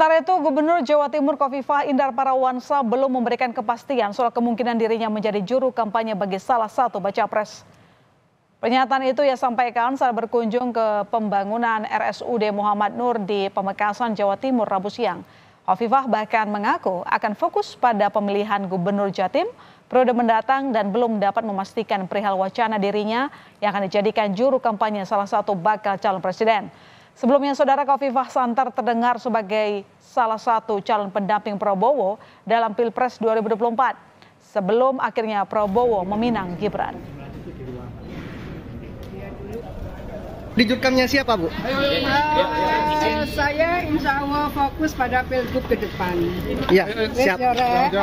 Sementara itu, Gubernur Jawa Timur Kofifah Indar Parawansa belum memberikan kepastian soal kemungkinan dirinya menjadi juru kampanye bagi salah satu baca pres. Pernyataan itu ia sampaikan saat berkunjung ke pembangunan RSUD Muhammad Nur di Pemekasan, Jawa Timur, Rabu siang. Kofifah bahkan mengaku akan fokus pada pemilihan Gubernur Jatim periode mendatang dan belum dapat memastikan perihal wacana dirinya yang akan dijadikan juru kampanye salah satu bakal calon presiden. Sebelumnya Saudara Kofifah Santar terdengar sebagai salah satu calon pendamping Prabowo dalam Pilpres 2024 sebelum akhirnya Prabowo meminang Gibran. Dijurkamnya siapa Bu? Eh, saya insya Allah fokus pada pilgub ke depan. Ya, siap.